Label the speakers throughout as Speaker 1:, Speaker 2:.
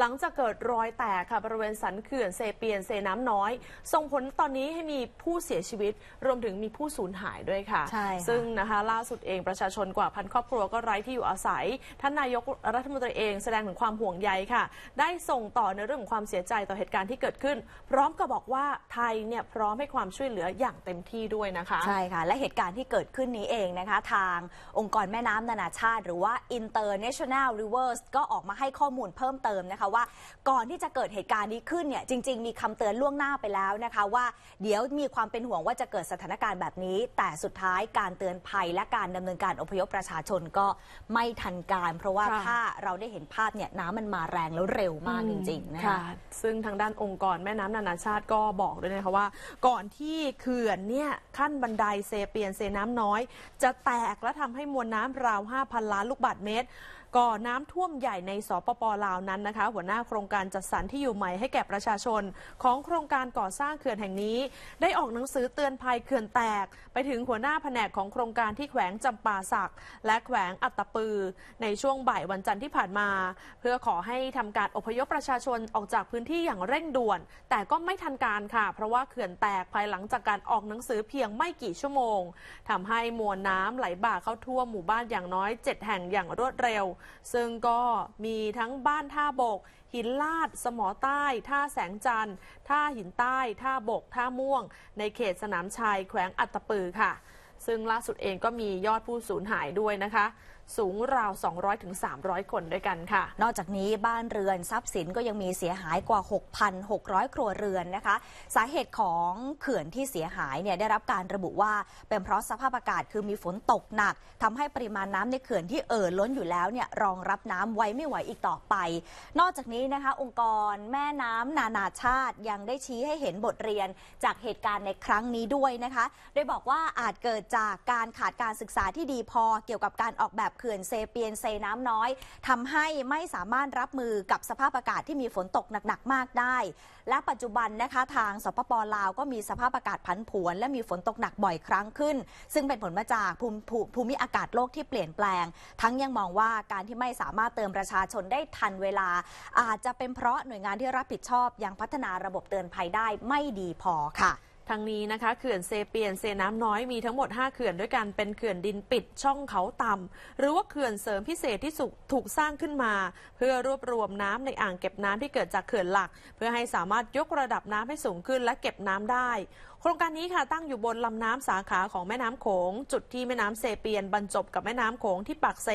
Speaker 1: หลังจากเกิดรอยแตกค่ะบริเวณสันเขื่อนเซเปียนเซน้ำน้อย ส่งผลตอนนี้ให้มีผู้เสียชีวิต รวมถึงมีผู้สูญหายด้วยค่ะใช่ซึ่งนะคะล่าสุดเองประชาชนกว่าพันครอบครัวก็ไร้ที่อยู่อาศัย ท่านนายกรัฐมนตรีเองแสดงถึงความห่วงใยค่ะ ได้ส่งต่อในเรื่องของความเสียใจต่อเหตุการณ์ที่เกิดขึ้น พร้อมกับบอกว่าไทยเนี่ยพร้อมให้ความช่วยเหลืออย่างเต็มที่ด้วยนะคะใช่ค่ะและเหตุการณ์ที่เกิดขึ้นนี้เองนะคะทางอ
Speaker 2: งค์กรแม่น้ำนานาชาติ หรือว่า International Rivers ก็ออกมาให้ข้อมูลเพิ่มเติมนะคะคะว่าก่อนที่จะเกิดเหตุการณ์นี้ขึ้นเนี่ยจริง ๆมีคำเตือนล่วงหน้าไปแล้วนะคะ ว่า เดี๋ยวมีความเป็นห่วงว่าจะเกิดสถานการณ์แบบนี้ แต่สุดท้ายการเตือนภัยและการดำเนินการอพยพประชาชนก็ไม่ทันการ เพราะว่าถ้าเราได้เห็นภาพเนี่ยน้ำมันมาแรงแล้วเร็
Speaker 1: วมากจริงๆนะคะซึ่งทางด้านองค์กรแม่น้ำนานาชาติก็บอกด้วยนะคะว่า ก่อนที่เขื่อนเนี่ยขั้นบันไดเซเปียนเซน้ำน้อย จะแตกและทำให้มวลน้ำราว5,000ล้านลูกบาศก์เมตรก่อน้ำท่วมใหญ่ในสปปลาวนั้นนะคะ หัวหน้าโครงการจัดสรรที่อยู่ใหม่ให้แก่ประชาชน ของโครงการก่อสร้างเขื่อนแห่งนี้ ได้ออกหนังสือเตือนภัยเขื่อนแตก ไปถึงหัวหน้าแผนกของโครงการที่แขวงจำปาสักและแขวงอัตตปือ ในช่วงบ่าย วันจันทร์ที่ผ่านมา เพื่อขอให้ทำการอพยพประชาชนออกจากพื้นที่อย่างเร่งด่วน แต่ก็ไม่ทันการค่ะ เพราะว่าเขื่อนแตกภายหลังจากการออกหนังสือเพียงไม่กี่ชั่วโมง ทำให้มวลน้ำไหลบ่าเข้าทั่วหมู่บ้านอย่างน้อย7แห่งอย่างรวดเร็วซึ่งก็มีทั้งบ้านท่าบก หินลาด สมอใต้ ท่าแสงจันทร์ ท่าหินใต้ ท่าบกท่าม่วง ในเขตสนามชัยแขวงอัตตปือค่ะ ซึ่งล่าสุดเองก็มียอดผู้สูญหายด้วยนะคะสูงราว 200-300 คนด้วยกันค่ะ นอกจากนี้บ้านเรือนทรั
Speaker 2: พย์สินก็ยังมีเสียหายกว่า 6,600 ครัวเรือนนะคะ สาเหตุของเขื่อนที่เสียหายเนี่ยได้รับการระบุว่า เป็นเพราะสภาพอากาศคือมีฝนตกหนัก ทำให้ปริมาณน้ำในเขื่อนที่เอ่อล้นอยู่แล้วเนี่ยรองรับน้ำไว้ไม่ไหวอีกต่อไป นอกจากนี้นะคะ องค์กรแม่น้ำนานาชาติยังได้ชี้ให้เห็นบทเรียน จากเหตุการณ์ในครั้งนี้ด้วยนะคะโดยบอกว่าอาจเกิดจากการขาดการศึกษาที่ดีพอเกี่ยวกับการออกแบบเขื่อนเซเปียนเซน้ำน้อย ทำให้ไม่สามารถรับมือกับสภาพอากาศที่มีฝนตกหนักๆ มากได้ และปัจจุบันนะคะทางสปปลาวก็มีสภาพอากาศผันผวนและมีฝนตกหนักบ่อยครั้งขึ้นซึ่งเป็นผลมาจากภูมิภูมิอากาศโลกที่เปลี่ยนแปลง ทั้งยังมองว่าการที่ไม่สามารถเติมประชาชนได้ทันเวลา อาจจ
Speaker 1: ะเป็นเพราะหน่วยงานที่รับผิดชอบยังพัฒนาระบบเตือนภัยได้ไม่ดีพอค่ะทางนี้นะคะ เขื่อนเซเปียนเซน้ำน้อยมีทั้งหมด5เขื่อนด้วยกันเป็นเขื่อนดินปิดช่องเขาต่ำหรือว่าเขื่อนเสริมพิเศษที่ถูกสร้างขึ้นมาเพื่อรวบรวมน้ำในอ่างเก็บน้ำที่เกิดจากเขื่อนหลัก เพื่อให้สามารถยกระดับน้ำให้สูงขึ้นและเก็บน้ำได้ โครงการนี้ค่ะตั้งอยู่บนลำน้ำสาขาของแม่น้ำโขง จุดที่แม่น้ำเซเปียนบรรจบกับแม่น้ำโขงที่ปากเซ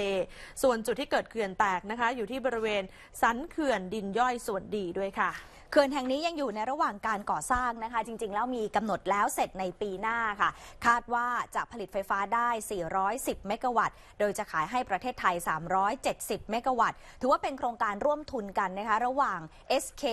Speaker 1: ส่วนจุดที่เกิดเขื่อนแตกนะคะ อยู่ที่บริเวณสันเขื่อนดินย่อยส่วนดีด้วยค่ะเขื่อนแห่งนี้ยังอยู่ในระหว่างการก่อสร้างนะคะ จริง ๆ แล้วมีกำหนด
Speaker 2: แล้วเสร็จในปีหน้าค่ะ คาดว่าจะผลิตไฟฟ้าได้ 410 เมกะวัตต์ โดยจะขายให้ประเทศไทย 370 เมกะวัตต์ ถือว่าเป็นโครงการร่วมทุนกันนะคะ ระหว่าง SK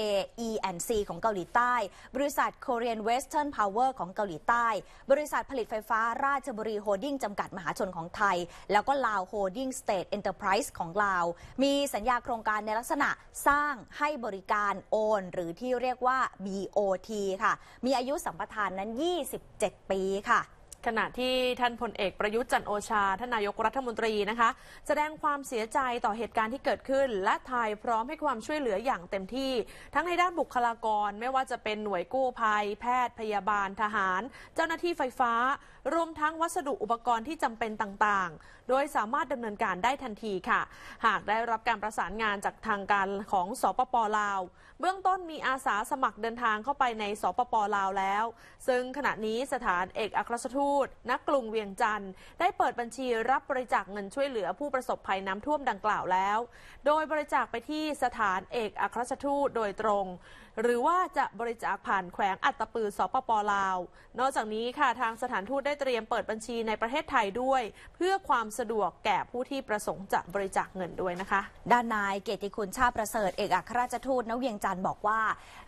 Speaker 2: E&C ของเกาหลีใต้ บริษัท Korean Western Power ของเกาหลีใต้ บริษัทผลิตไฟฟ้า ราชบุรีโฮดดิ้งจำกัดมหาชนของไทย แล้วก็ลาวโฮดดิ้งสเตทเอ็นเตอร์ไพรส์ของลาว มีสัญญาโครงการในลักษณะสร้างให้บริการโอนหรือือที่เรียกว่า BOT ค่ะ มีอายุสัมปทานนั้น
Speaker 1: 27 ปีค่ะ ขณะที่ท่านพลเอกประยุทธ์จันโอชา ท่านนายกรัฐมนตรีนะคะ แสดงความเสียใจต่อเหตุการณ์ที่เกิดขึ้น และไทยพร้อมให้ความช่วยเหลืออย่างเต็มที่ ทั้งในด้านบุคลากรไม่ว่าจะเป็นหน่วยกู้ภัย แพทย์ พยาบาล ทหาร เจ้าหน้าที่ไฟฟ้า รวมทั้งวัสดุอุปกรณ์ที่จำเป็นต่างโดยสามารถดำเนินการได้ทันทีค่ะ หากได้รับการประสานงานจากทางการของสปป ลาว เบื้องต้นมีอาสาสมัครเดินทางเข้าไปในสปป ลาวแล้ว ซึ่งขณะนี้สถานเอกอัครราชทูตนักรุงเวียงจันทร์ได้เปิดบัญชีรับบริจาคเงินช่วยเหลือผู้ประสบภัยน้ำท่วมดังกล่าวแล้ว โดยบริจาคไปที่สถานเอกอัครราชทูตโดยตรง หรือว่าจะบริจาคผ่านแขวงอัตตปือสปปลาว นอกจากนี้ค่ะทางสถานทูตได้เตรียมเปิดบัญชีในประเทศไทยด้วย เพื่อความสะดวกแก่ผู้ที่ประสงค์จะบริจาคเงินด้วยนะคะ ด้านนายเกติคุณชาประเสริฐเอกอัครราช
Speaker 2: ทูตนวเวียงจันทร์บอกว่า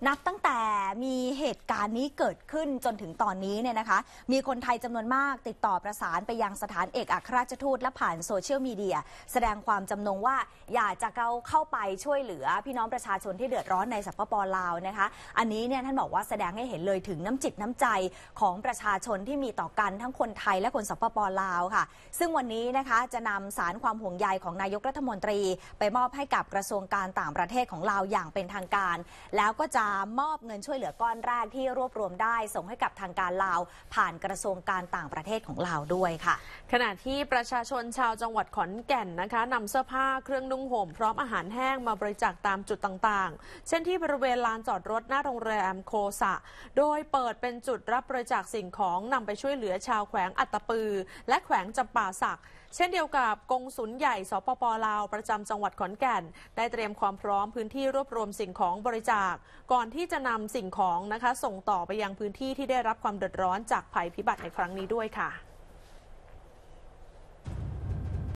Speaker 2: นับตั้งแต่มีเหตุการณ์นี้เกิดขึ้นจนถึงตอนนี้เนี่ยนะคะ มีคนไทยจำนวนมากติดต่อประสานไปยังสถานเอกอัครราชทูตและผ่านโซเชียลมีเดียแสดงความจำนงว่าอยากจะเขาเข้าไปช่วยเหลือพี่น้องประชาชนที่เดือดร้อนในสปปลาวนะคะอันนี้เนี่ยท่านบอกว่าแสดงให้เห็นเลยถึงน้ำจิตน้ำใจของประชาชนที่มีต่อกันทั้งคนไทยและคนสปปลาวค่ะ ซึ่งวันนี้นนะคะจะนำสารความห่วงใยของนายกรัฐมนตรีไปมอบให้กับกระทรวงการต่างประเทศของเราอย่างเป็นทางการ แล้วก็จะมอบเงินช่วยเหลือก้อนแรกที่รวบรวมได้ส่งให้กับทางการ
Speaker 1: ลาวผ่านกระทรวงการต่างประเทศของเราด้วยค่ะ ขณะที่ประชาชนชาวจังหวัดขอนแก่นนะคะนำเสื้อผ้าเครื่องนุ่งห่มพร้อมอาหารแห้งมาบริจาคตามจุดต่างๆ เช่นที่บริเวณลานจอดรถหน้าโรงแรมโคสะ โดยเปิดเป็นจุดรับบริจาคสิ่งของนำไปช่วยเหลือชาวแขวงอัตตปือ และแขวงจำปาสักเช่นเดียวกับกงสุลใหญ่สปป ลาว ประจำจังหวัดขอนแก่น ได้เตรียมความพร้อมพื้นที่รวบรวมสิ่งของบริจาค ก่อนที่จะนำสิ่งของนะคะ ส่งต่อไปยังพื้นที่ที่ได้รับความเดือดร้อนจากภัยพิบัติในครั้งนี้ด้วยค่ะ